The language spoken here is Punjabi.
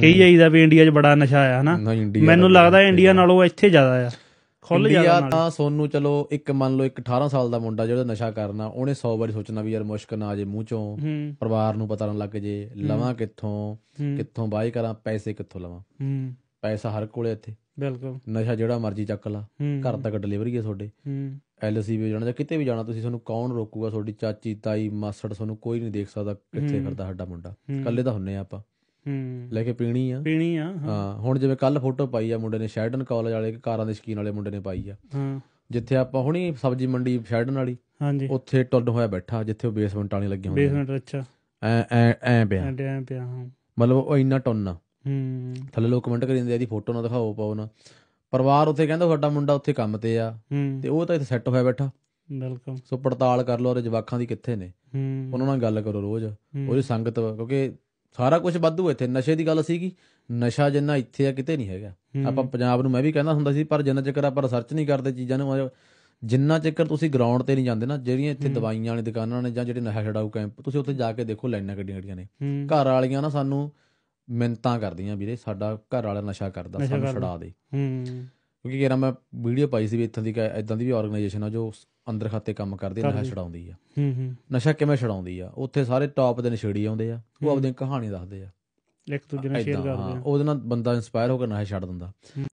ਕਹੀ ਜਾਈਦਾ ਵੀ ਇੰਡੀਆ 'ਚ ਬੜਾ ਨਸ਼ਾ ਆ ਹਨਾ ਮੈਨੂੰ ਲੱਗਦਾ ਇੰਡੀਆ ਨਾਲੋਂ ਇੱਥੇ ਜ਼ਿਆਦਾ ਆ ਖੁੱਲ ਜਾਂਦਾ ਨਾਲ ਤਾਂ ਸੋਨੂੰ ਚਲੋ ਇੱਕ ਮੰਨ ਲਓ ਇੱਕ 18 ਸਾਲ ਦਾ ਮੁੰਡਾ ਜਿਹੜਾ ਨਸ਼ਾ ਕਰਨਾ ਉਹਨੇ 100 ਵਾਰੀ ਸੋਚਣਾ ਵੀ ਯਾਰ ਮੁਸ਼ਕ ਨਾ ਆ ਜੇ ਮੂੰਹ ਚੋਂ ਪਰਿਵਾਰ ਨੂੰ ਪਤਾ ਨਾ ਲੱਗ ਜੇ ਲਵਾਂ ਕਿੱਥੋਂ ਕਿੱਥੋਂ ਬਾਈ ਕਰਾਂ ਪੈਸੇ ਕਿੱਥੋਂ ਲਵਾਂ ਪੈਸਾ ਹਰ ਕੋਲੇ ਇੱਥੇ ਬਿਲਕੁਲ ਨਸ਼ਾ ਜਿਹੜਾ ਮਰਜ਼ੀ ਚੱਕ ਲਾ ਘਰ ਤੱਕ ਡਿਲੀਵਰੀ ਹੈ ਤੁਹਾਡੇ ਐਲਸੀ ਵੀ ਜਾਣਾ ਜਾਂ ਕਿਤੇ ਵੀ ਜਾਣਾ ਤੁਸੀਂ ਤੁਹਾਨੂੰ ਕੌਣ ਰੋਕੂਗਾ ਤੁਹਾਡੀ ਚਾਚੀ ਤਾਈ ਮਾਸੜ ਤੁਹਾਨੂੰ ਕੋਈ ਨਹੀਂ ਦੇਖ ਸਕਦਾ ਕਿੱਥੇ ਫਿਰਦਾ ਸਾਡਾ ਮੁੰਡਾ ਇਕੱਲੇ ਤਾਂ ਹੁੰਨੇ ਆਪਾਂ ਹੂੰ ਲੈ ਕੇ ਪੀਣੀ ਆ ਪੀਣੀ ਆ ਹਾਂ ਹੁਣ ਜਿਵੇਂ ਕੱਲ ਫੋਟੋ ਪਾਈ ਆ ਮੁੰਡੇ ਨੇ ਸ਼ੈਡਨ ਕਾਲਜ ਵਾਲੇ ਕਾਰਾਂ ਦੇ ਸ਼ਕੀਨ ਵਾਲੇ ਮੁੰਡੇ ਨੇ ਪਾਈ ਆ ਹਾਂ ਜਿੱਥੇ ਆਪਾਂ ਹੁਣੀ ਸਬਜ਼ੀ ਮੰਡੀ ਸ਼ੈਡਨ ਵਾਲੀ ਹਾਂਜੀ ਉੱਥੇ ਟੁੱਲ ਹੋਇਆ ਬੈਠਾ ਜਿੱਥੇ ਉਹ ਬੇਸਮੈਂਟ ਵਾਲੇ ਲੱਗੇ ਹੁੰਦੇ ਬੇਸਮੈਂਟ ਅੱਛਾ ਐ ਐ ਐ ਪਿਆ ਐ ਪਿਆ ਹਾਂ ਮਤਲਬ ਉਹ ਇੰਨਾ ਟੁੰਨ ਹੂੰ ਥੱਲੇ ਲੋਕ ਕਮੈਂਟ ਕਰਿੰਦੇ ਆ ਦੀ ਫੋਟੋ ਨਾ ਦਿਖਾਓ ਪਾਓ ਨਾ ਪਰਿਵਾਰ ਉੱਥੇ ਕਹਿੰਦਾ ਸਾਡਾ ਮੁੰਡਾ ਉੱਥੇ ਕੰਮ ਤੇ ਆ ਤੇ ਉਹ ਤਾਂ ਇੱਥੇ ਸੈੱਟ ਹੋਇਆ ਬੈਠਾ ਬਿਲਕੁਲ ਸੋ ਪੜਤਾਲ ਕਰ ਲੋ ਅਰੇ ਜਵਾਕਾਂ ਦੀ ਕਿੱਥੇ ਨੇ ਉਹਨਾਂ ਨਾਲ ਗੱਲ ਕਰੋ ਰੋਜ਼ ਉਹਦੀ ਸੰਗਤ ਕਿਉਂਕਿ ਸਾਰਾ ਕੁਝ ਵੱਧੂ ਇੱਥੇ ਨਸ਼ੇ ਦੀ ਗੱਲ ਸੀਗੀ ਨਸ਼ਾ ਜਿੰਨਾ ਇੱਥੇ ਆ ਕਿਤੇ ਨਹੀਂ ਹੈਗਾ ਆਪਾਂ ਪੰਜਾਬ ਨੂੰ ਮੈਂ ਵੀ ਕਹਿੰਦਾ ਹੁੰਦਾ ਸੀ ਪਰ ਜਿੰਨਾ ਚੱਕਰ ਆਪਾਂ ਰਿਸਰਚ ਨਹੀਂ ਕਰਦੇ ਚੀਜ਼ਾਂ ਨੂੰ ਜਿੰਨਾ ਚੱਕਰ ਤੁਸੀਂ ਗਰਾਊਂਡ ਤੇ ਨਹੀਂ ਜਾਂਦੇ ਨਾ ਜਿਹੜੀਆਂ ਇੱਥੇ ਦਵਾਈਆਂ ਵਾਲੀ ਦੁਕਾਨਾਂ ਨੇ ਜਾਂ ਜਿਹੜੇ ਨਸ਼ਾ ਛਡਾਊ ਕੈਂਪ ਤੁਸੀਂ ਉੱਥੇ ਜਾ ਕੇ ਦੇਖੋ ਲਾਈਨਾਂ ਕਿੱਡੀਆਂ ਕਿੱਡੀਆਂ ਨੇ ਘਰ ਵਾਲੀਆਂ ਨਾ ਸਾਨੂੰ ਮਿੰਤਾਂ ਕਰਦੀਆਂ ਵੀਰੇ ਸਾਡਾ ਘਰ ਵਾਲਾ ਨਸ਼ਾ ਕਰਦਾ ਸਾਨੂੰ ਛਡਾ ਦੇ ਕਿਉਂਕਿ ਕਿਹਾ ਮੈਂ ਵੀਡੀਓ ਪਾਈ ਸੀ ਵੀ ਇੱਥੋਂ ਦੀ ਇਦਾਂ ਦੀ ਵੀ ਆਰਗੇਨਾਈਜੇਸ਼ਨ ਆ ਜੋ ਅੰਦਰ ਖਾਤੇ ਕੰਮ ਕਰਦੇ ਨਸ਼ਾ ਛਡਾਉਂਦੀ ਆ ਹੂੰ ਹੂੰ ਨਸ਼ਾ ਕਿਵੇਂ ਛਡਾਉਂਦੀ ਆ ਉੱਥੇ ਸਾਰੇ ਟਾਪ ਦੇ ਨਸ਼ੇੜੀ ਆਉਂਦੇ ਆ ਉਹ ਆਪਦੀਆਂ ਕਹਾਣੀ ਦੱਸਦੇ ਆ ਇੱਕ ਦੂਜੇ ਨਾਲ ਸ਼ੇਅਰ ਕਰਦੇ ਆ ਉਹਦੇ ਨਾਲ ਬੰਦਾ ਇਨਸਪਾਇਰ ਹੋ ਕੇ ਨਸ਼ਾ ਛੱਡ ਦਿੰਦਾ